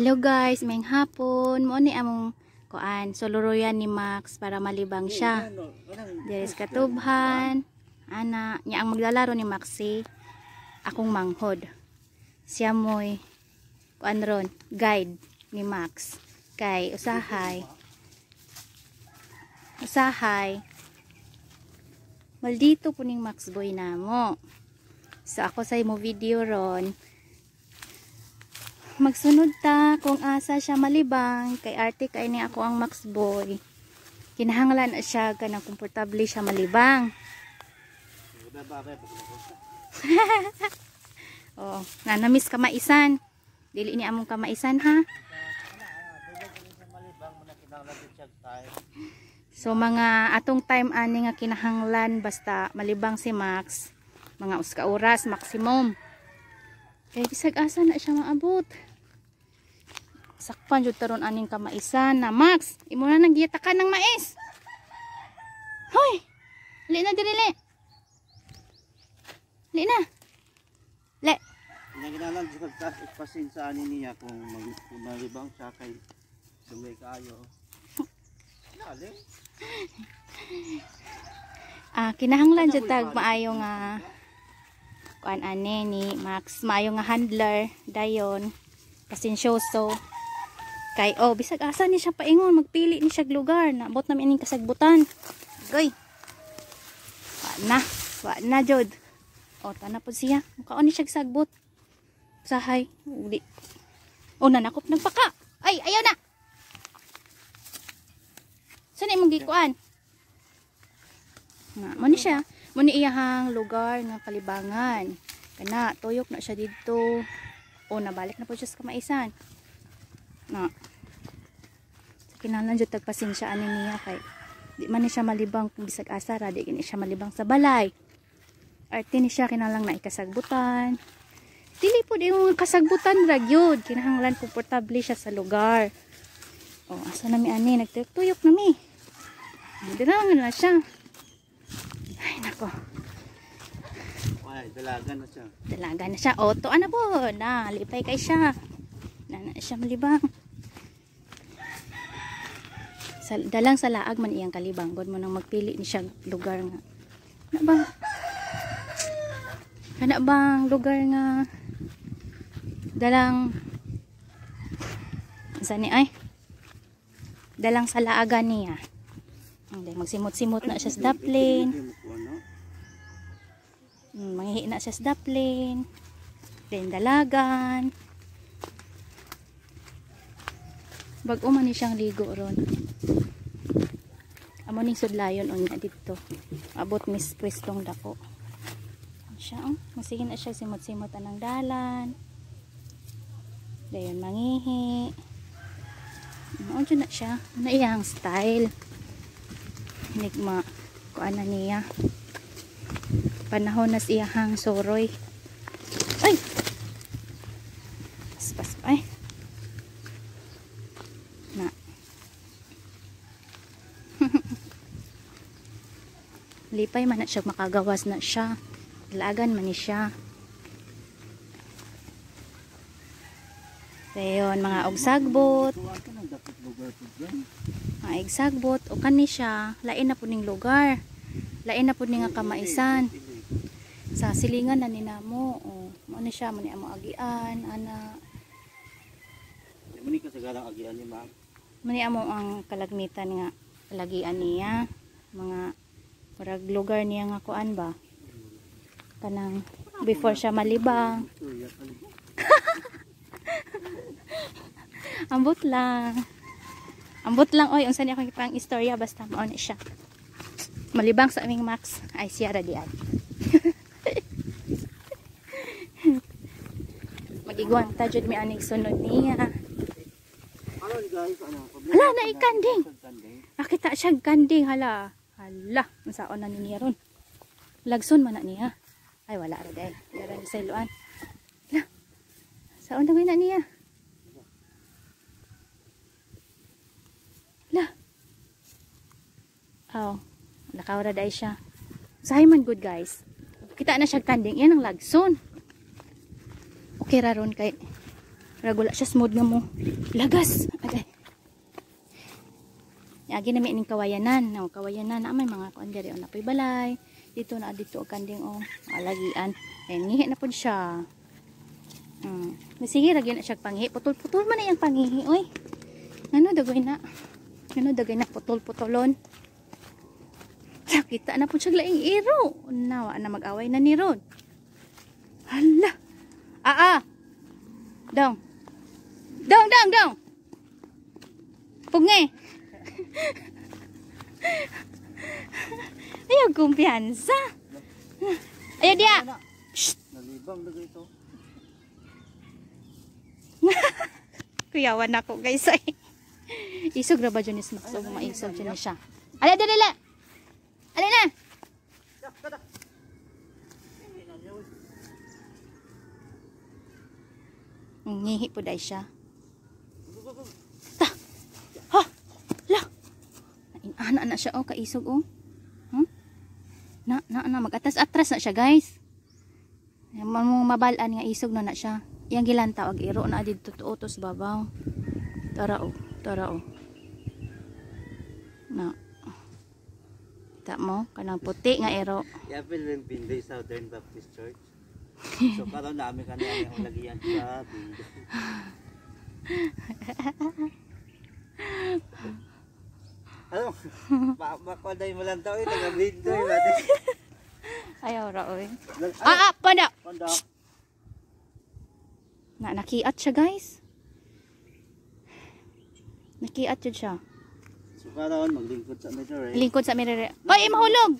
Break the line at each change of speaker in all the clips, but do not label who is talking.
Hello guys, may hapon. Mo ni among kuan soluroyan ni Max para malibang siya. Deres katubhan. Ana, niya ang maglalaro ni Maxi. Akong manghod. Siya moy kuan ron guide ni Max kay usahay. Usahay. Maldito kuning Max boy namo. So ako sa imo video ron Magsunod ta kung asa siya malibang kay arte kay ni ako ang max boy. Kinahanglan siya kanang komportable siya malibang. oh, nanamis ka maisan. Dili ni among kamaisan ha. So mga atong time ani nga kinahanglan basta malibang si Max mga uska oras maximum. Kay bisag asa na siya maabot sakpan jud karon aning kamaisan na Max imo na nang giyatakan ng mais hoy li na diri li li na li lang jud ka pasensya sa ani niya kung maglibang siya kay sumay kaayo nali ah kinahanglan ano jud tag maayo nga kuan ane ni Max maayo nga handler dayon pasensyoso Kay, oh, bisag asa ni siya paingon, magpili ni siya lugar. Naabot namin ining kasagbutan. Goy. Wa na. Wa na, Jod. O, oh, tana po siya. Mukhaon ni siya sagbot. Sahay. Uli. O, oh, nanakop ng paka. Ay, ayaw na. Saan imong gikuan? Na, mo ni siya. Mo ni iyahang lugar nga kalibangan Kana, tuyok na siya dito. O, oh, nabalik na po siya sa kamaisan na kinahanglan jud tagpasensya ani niya kay di man siya malibang kung bisag asara di gini siya malibang sa balay arti ni siya kinahanglan na ikasagbutan dili po di yung kasagbutan ra gyud kinahanglan komportable siya sa lugar oh asa nami ani nagtuyok na mi dirangan na siya ay nako ay dalaga na siya dalaga na siya oto ana po na lipay kay siya na na siya malibang dalang sa laag man iyang kalibang god mo nang magpili ni siya lugar nga kana ano bang ana bang lugar nga dalang sa ni ay dalang sa laagan niya hindi magsimot-simot na siya sa duplane hmm, mangihi na siya sa duplane then dalagan Bag man ni siyang ligo ron. Amo ning sudlayon on dito. Abot mis pwestong dako. Siya ang oh, masihin na siya simot-simot anang dalan. Dayon mangihi. Ano na siya? Na iyang style. Hinigma kuana niya. Panahon na siyahang soroy. pay man siya makagawas na siya lagan man ni siya Dayon mga ogsagbot. Mga igsagbot o kani siya lain na po ning lugar. Lain na po ning kamaisan. Sa silingan na nina mo o mo ni siya mo ni amo agian ana. Mo ni kasagalang agian ni ma'am. Mo ni amo ang kalagmitan nga lagian niya mga Kurag lugar niya nga kuan ba? Kanang before siya malibang. Ambot lang. Ambot lang oy, unsa niya akong ipang istorya basta mao na siya. Malibang sa aming Max ay siya ra di ay. Magiguan ta jud mi ani sunod niya. Ano, hala na ikanding. Nakita siya ganding hala. Hala masaon na niya ron lagson man na niya ay wala ra dahil laran sa iluan la saon na na niya la aw oh, lakaw ra dahil siya sahay man good guys kita na siya tanding yan ang lagson okay ra ron kay ragula siya smooth nga mo lagas aday Agi na ning kawayanan, no, kawayanan na may mga kuan diri na poy balay. Dito na dito kanding o oh, alagian. Ayan, eh, ngihi na pud siya. Mm. Sige lagi na siya panghi. Putol-putol man na yang panghihi, oy. Ngano dagoy na. ano dagoy na putol-putolon. kita na po siya laing iro. Nawa na mag-away na ni Ron. Hala. Ah, ah. Dong. Dong, dong, dong. Pungi. Ayaw kumpiyansa. Ayaw dia. Ano, ano? Nalibang na ito. Kuyawan ako guys. Isog na ba dyan is maksog? Maisog dyan siya. Ala, ala, ala. Ala na. Ngihi po dahil siya. ana na siya oh kaisog oh huh? Hmm? na na na magatas atras na siya guys mo mabalan nga isog na na siya yang gilanta tawag iro na adid totoo to babaw tara oh tara oh na kita mo kanang puti nga iro yapil rin pinday southern baptist church so karon namin kanang ang lagyan sa pinday Ano? Makwaday mo lang daw eh. Nag-window eh. Ayaw ra oy. Ah, ano? ah, panda. Panda. Na nakiat siya, guys. Nakiat jud siya. Sukaron maglingkod sa mirror. Eh. Lingkod sa mirror. Eh. Oy, eh, mahulog.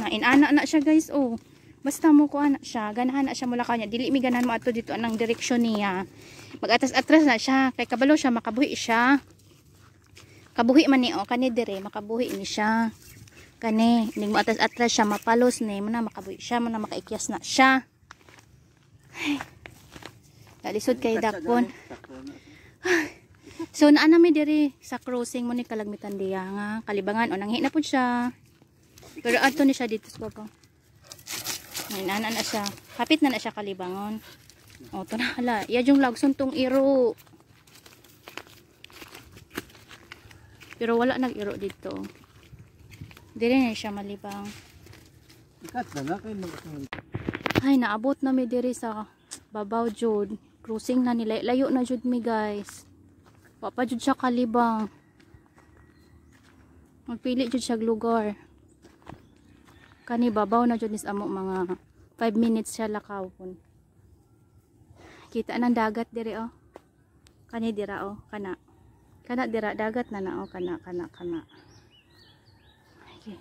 Na inana na siya, guys. Oh. Basta mo ko anak siya, ganahan na siya mula kanya. Dili mi ganan mo ato dito anang direksyon niya. Magatas atras na siya, kay kabalo siya makabuhi siya kabuhi man ni o oh, kani dire makabuhi ni siya kani ning mo atas atras siya mapalos ni mo na makabuhi siya mo na makaikyas na siya dalisod kay dakpon so naa na mi dire sa crossing mo ni kalagmitan diya nga kalibangan o nanghi na pud siya pero ato ni siya dito sa baba may nana na siya kapit na na siya kalibangon o to na hala iya yung lagson tong iro Pero wala nag-iro dito. Dire na siya malibang. Ikat na na kay Ay, naabot na mi dire sa babaw jud. Cruising na nila. Layo na jud mi guys. Papa jud siya kalibang. Magpili jud siya lugar. Kani babaw na jud is amo mga 5 minutes siya lakaw lakawon. Kita nang dagat dire oh. Kani dira oh, kana kana dira dagat na na kana kana kana okay.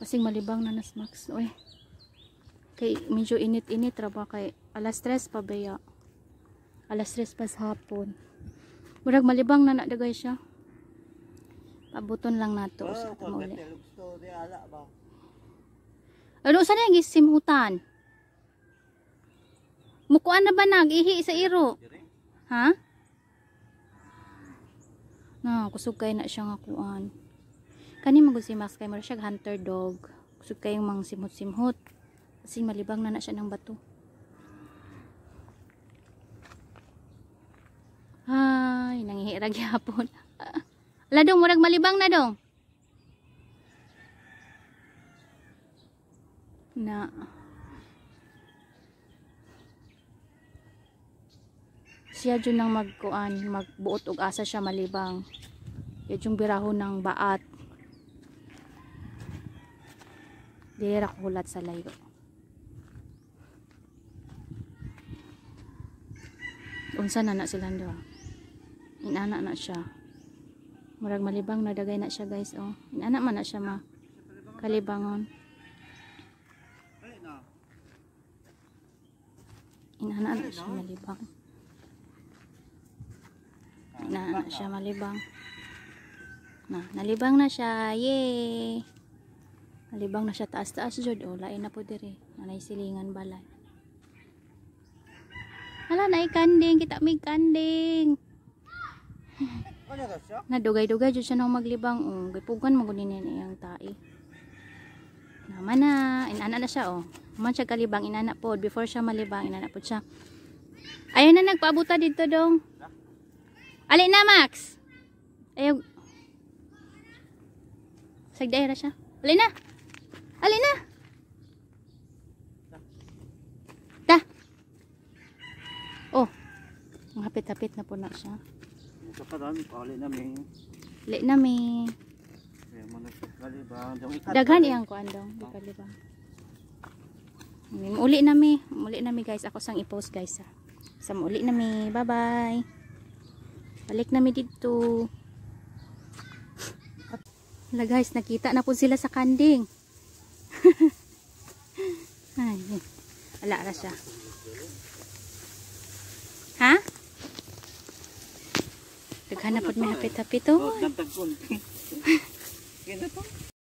kasing malibang na nas max oy kay medyo init init ra ba kay alas 3 pa baya alas 3 pa sa hapon murag malibang na na dagay siya pabuton lang nato oh, sa tumuli ano sa nang gisimhutan mukuan na ba nag ihi sa iro ha na kusog kay na siya nga kuan kani magud si Max kay mura siya hunter dog kusog kay mang simot-simhot kasi malibang na na siya ng bato ay nangihirag yapon ladong dong murag malibang na dong na siya dyan nang magkuan magbuot og asa siya malibang yun yung birahon ng baat dira kulat sa layo unsa na na sila do inana na siya murag malibang nadagay na siya guys oh inana man na siya ma kalibangon inana na siya malibang na siya malibang. Na, nalibang na siya. Yay! Nalibang na siya taas-taas jud o oh, lain na po diri. Nanay silingan balay. Hala na kanding, kita may kanding. Ano Nadugay-dugay jud siya nang maglibang. Oh, gipugan mo gunin ni ang tai. Naman na, inana na siya oh. Man siya kalibang inana pod before siya malibang inana pod siya. Ayun na nagpaabuta dito dong. Ali na, Max. Ayaw. Sagdaira siya. Ali na. Ali na. Ta. Oh. Ang hapit-hapit na po na siya. Kapadami pa. Ali na, may. Ali na, may. Daghan iyang kuan daw. Ikalibang. Uli na mi. Uli na mi guys. Ako sang i-post guys ha. Sa muli na mi. Bye-bye balik na mi dito wala guys nakita na po sila sa kanding ay eh. wala na siya ha naghanap po may hapit-hapit oh, oh